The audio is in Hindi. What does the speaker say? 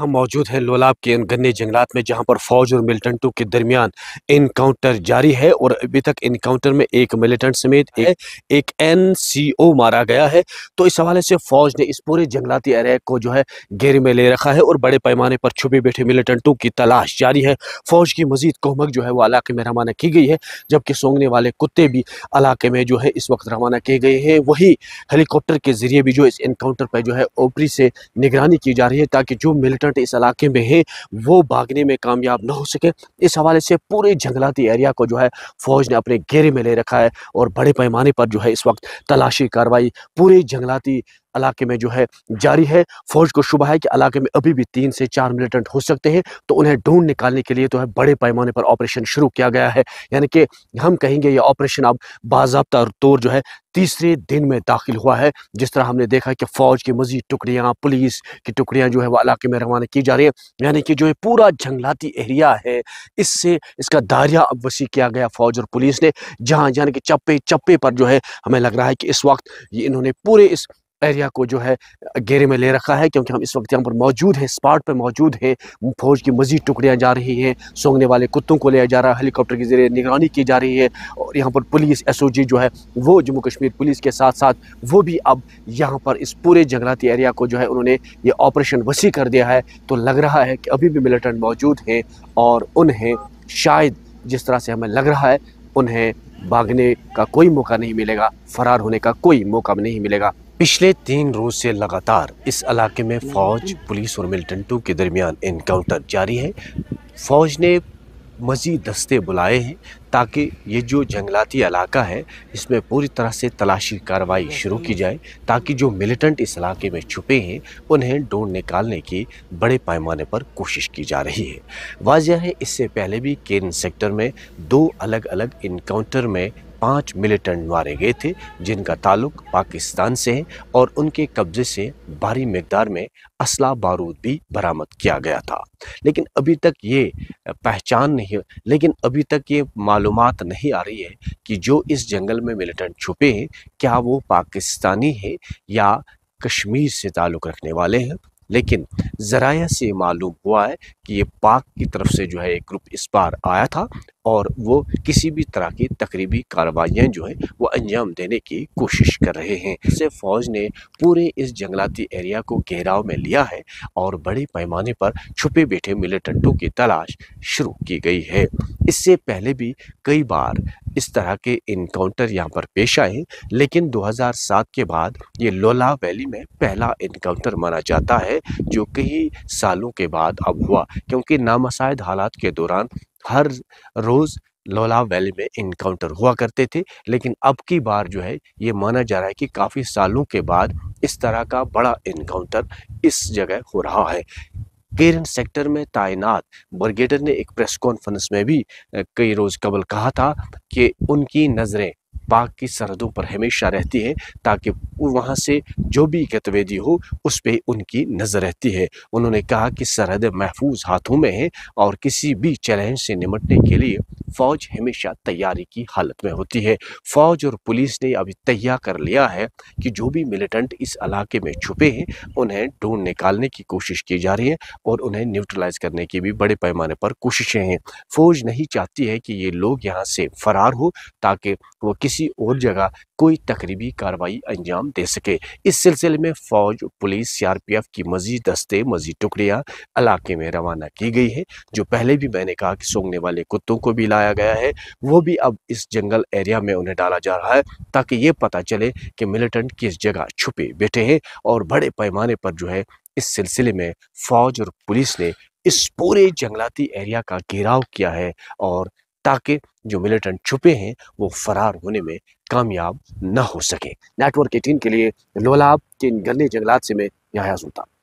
हम मौजूद हैं लोलाब के इन गन्ने जंगलात में जहां पर फौज और मिलिटेंटों के दरमियान इनकाउंटर जारी है और अभी तक इनकाउंटर में एक मिलिटेंट समेत एक, एक ओ मारा गया है तो इस हवाले से फौज ने इस पूरे जंगलाती एरिया को जो है घेरे में ले रखा है और बड़े पैमाने पर छुपे बैठे मिलिटेंटों की तलाश जारी है फौज की मजीद कोहमक जो है वो इलाके में रवाना की गई है जबकि सोंगने वाले कुत्ते भी इलाके में जो है इस वक्त रवाना किए गए हैं वही हेलीकॉप्टर के जरिए भी जो इस इनकाउंटर पर जो है ओपरी से निगरानी की जा रही है ताकि जो मिलिटेंट कंसल्टेंट इस इलाके में हैं वो भागने में कामयाब ना हो सके इस हवाले से पूरे जंगलाती एरिया को जो है फ़ौज ने अपने घेरे में ले रखा है और बड़े पैमाने पर जो है इस वक्त तलाशी कार्रवाई पूरे जंगलाती इलाके में जो है जारी है फौज को शुभ है कि इलाके में अभी भी तीन से चार मिलिटेंट हो सकते हैं तो उन्हें ढूंढ निकालने के लिए तो है बड़े पैमाने पर ऑपरेशन शुरू किया गया है यानी कि हम कहेंगे ये ऑपरेशन अब बाबा तौर जो है तीसरे दिन में दाखिल हुआ है जिस तरह हमने देखा कि फ़ौज की मजीद टुकड़ियाँ पुलिस की टुकड़ियाँ जो है वह इलाके में रवाना की जा रही है यानी कि जो ये पूरा जंगलाती एरिया है इससे इसका दायरा अब वसी किया गया फ़ौज और पुलिस ने जहाँ यानी कि चप्पे चप्पे पर जो है हमें लग रहा है कि इस वक्त ये इन्होंने पूरे इस एरिया को जो है घेरे में ले रखा है क्योंकि हम इस वक्त यहाँ पर मौजूद हैं स्पॉट पर मौजूद हैं फौज की मजीद टुकड़ियाँ जा रही हैं सोंगने वाले कुत्तों को लिया जा रहा है हेलीकॉप्टर के जरिए निगरानी की जा रही है और यहाँ पर पुलिस एस जो है वो जम्मू कश्मीर पुलिस के साथ साथ वो भी अब यहाँ पर इस पूरे जंगलाती एरिया को जो है उन्होंने ये ऑपरेशन वसी कर दिया है तो लग रहा है कि अभी भी मिलिटेंट मौजूद हैं और उन्हें शायद जिस तरह से हमें लग रहा है उन्हें भागने का कोई मौका नहीं मिलेगा फ़रार होने का कोई मौका नहीं मिलेगा पिछले तीन रोज से लगातार इस इलाके में फ़ौज पुलिस और मिलिटेंटों के दरमियान इनकाउंटर जारी है फ़ौज ने मज़ीद दस्ते बुलाए हैं ताकि ये जो जंगलाती इलाका है इसमें पूरी तरह से तलाशी कार्रवाई शुरू की जाए ताकि जो मिलिटेंट इस इलाके में छुपे हैं उन्हें ढूंढ निकालने की बड़े पैमाने पर कोशिश की जा रही है वाजह है इससे पहले भी केरन सेक्टर में दो अलग अलग इनकाउंटर में पाँच मिलिटेंट मारे गए थे जिनका ताल्लुक पाकिस्तान से है और उनके कब्जे से भारी मकदार में असला बारूद भी बरामद किया गया था लेकिन अभी तक ये पहचान नहीं लेकिन अभी तक ये मालूम नहीं आ रही है कि जो इस जंगल में मिलिटेंट छुपे हैं क्या वो पाकिस्तानी है या कश्मीर से ताल्लुक़ रखने वाले हैं लेकिन ज़राया से मालूम हुआ है कि ये पाक की तरफ से जो है एक ग्रुप इस बार आया था और वो किसी भी तरह की तकरीबी कार्रवाइयाँ जो है वो अंजाम देने की कोशिश कर रहे हैं इससे फ़ौज ने पूरे इस जंगलाती एरिया को घेराव में लिया है और बड़े पैमाने पर छुपे बैठे मिलिटेंटों की तलाश शुरू की गई है इससे पहले भी कई बार इस तरह के इनकाउंटर यहाँ पर पेश आए लेकिन 2007 के बाद ये लोला वैली में पहला इनकाउंटर माना जाता है जो कई सालों के बाद अब हुआ क्योंकि नामसायद हालात के दौरान हर रोज़ लोला वैली में इनकाउंटर हुआ करते थे लेकिन अब की बार जो है ये माना जा रहा है कि काफ़ी सालों के बाद इस तरह का बड़ा इनकाउंटर इस जगह हो रहा है केरन सेक्टर में तैनात बर्गेटर ने एक प्रेस कॉन्फ्रेंस में भी कई रोज़ कबल कहा था कि उनकी नज़रें पाक की सरहदों पर हमेशा रहती है ताकि वहाँ से जो भी गतिविधि हो उस पर उनकी नज़र रहती है उन्होंने कहा कि सरहद महफूज हाथों में है और किसी भी चैलेंज से निमटने के लिए फौज हमेशा तैयारी की हालत में होती है फौज और पुलिस ने अभी तैयार कर लिया है कि जो भी मिलिटेंट इस इलाके में छुपे हैं उन्हें ढूंढ निकालने की कोशिश की जा रही है और उन्हें न्यूट्रलाइज करने की भी बड़े पैमाने पर कोशिशें हैं फौज नहीं चाहती है कि ये लोग यहाँ से फरार हो ताकि वो किसी और जगह कोई तकरीबी कार्रवाई अंजाम दे सके इस सिलसिले में फौज पुलिस सीआरपीएफ की मजीद दस्ते मजीद टुकड़ियाँ इलाके में रवाना की गई है जो पहले भी मैंने कहा कि सोंगने वाले कुत्तों को भी लाया लगाया गया है वो भी अब इस जंगल एरिया में उन्हें डाला जा रहा है ताकि ये पता चले कि मिलिटेंट किस जगह छुपे बैठे हैं और बड़े पैमाने पर जो है इस सिलसिले में फौज और पुलिस ने इस पूरे जंगलाती एरिया का घेराव किया है और ताकि जो मिलिटेंट छुपे हैं वो फरार होने में कामयाब ना हो सके नेटवर्क एटीन के लिए लोलाब के इन गन्ने जंगलात से मैं यहाँ सुनता